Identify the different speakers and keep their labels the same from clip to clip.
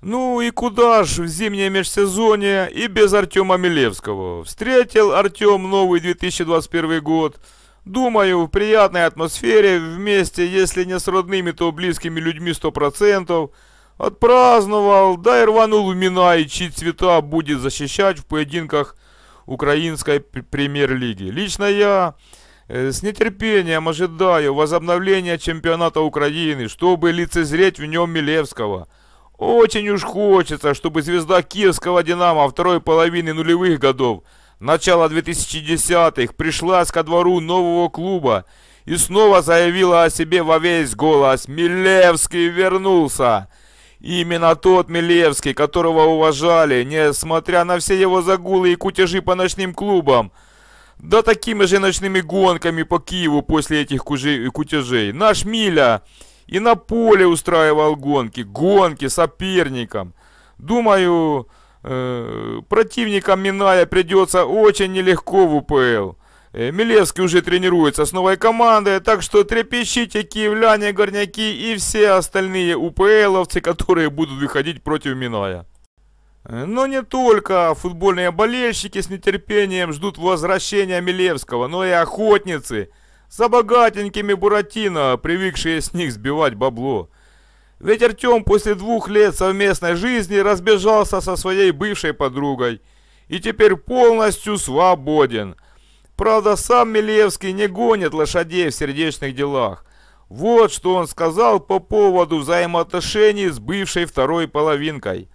Speaker 1: Ну и куда ж в зимнее межсезонье и без Артема Милевского. Встретил Артем новый 2021 год. Думаю, в приятной атмосфере, вместе, если не с родными, то близкими людьми 100%. Отпраздновал, да и рванул в и чьи цвета будет защищать в поединках украинской премьер-лиги. Лично я э, с нетерпением ожидаю возобновления чемпионата Украины, чтобы лицезреть в нем Милевского – очень уж хочется, чтобы звезда киевского «Динамо» второй половины нулевых годов, начала 2010-х, пришлась ко двору нового клуба и снова заявила о себе во весь голос «Милевский вернулся!» Именно тот Милевский, которого уважали, несмотря на все его загулы и кутежи по ночным клубам, да такими же ночными гонками по Киеву после этих кутежей. Наш Миля и на поле устраивал гонки, гонки соперникам. Думаю, э, противникам Миная придется очень нелегко в УПЛ. Э, Милевский уже тренируется с новой командой, так что трепещите, киевляне, горняки и все остальные УПЛовцы, которые будут выходить против Миная. Э, но не только футбольные болельщики с нетерпением ждут возвращения Милевского, но и охотницы – за богатенькими Буратино, привыкшие с них сбивать бабло. Ведь Артем после двух лет совместной жизни разбежался со своей бывшей подругой и теперь полностью свободен. Правда, сам Милевский не гонит лошадей в сердечных делах. Вот что он сказал по поводу взаимоотношений с бывшей второй половинкой.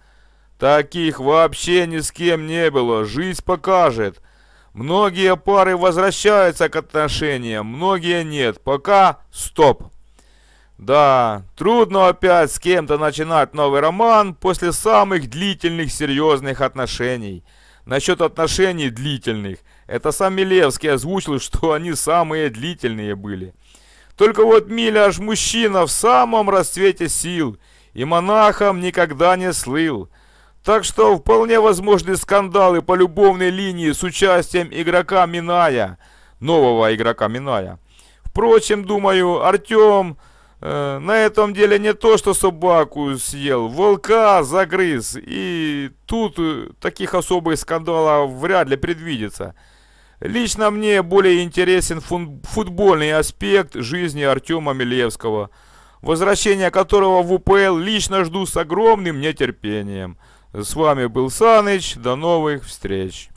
Speaker 1: Таких вообще ни с кем не было, жизнь покажет – Многие пары возвращаются к отношениям, многие нет. Пока стоп. Да, трудно опять с кем-то начинать новый роман после самых длительных серьезных отношений. Насчет отношений длительных. Это сам Милевский озвучил, что они самые длительные были. Только вот Миля аж мужчина в самом расцвете сил, и монахом никогда не слыл. Так что вполне возможны скандалы по любовной линии с участием игрока Миная, нового игрока Миная. Впрочем, думаю, Артем э, на этом деле не то, что собаку съел, волка загрыз. И тут э, таких особых скандалов вряд ли предвидится. Лично мне более интересен футбольный аспект жизни Артема Милевского, возвращение которого в УПЛ лично жду с огромным нетерпением. С вами был Саныч. До новых встреч.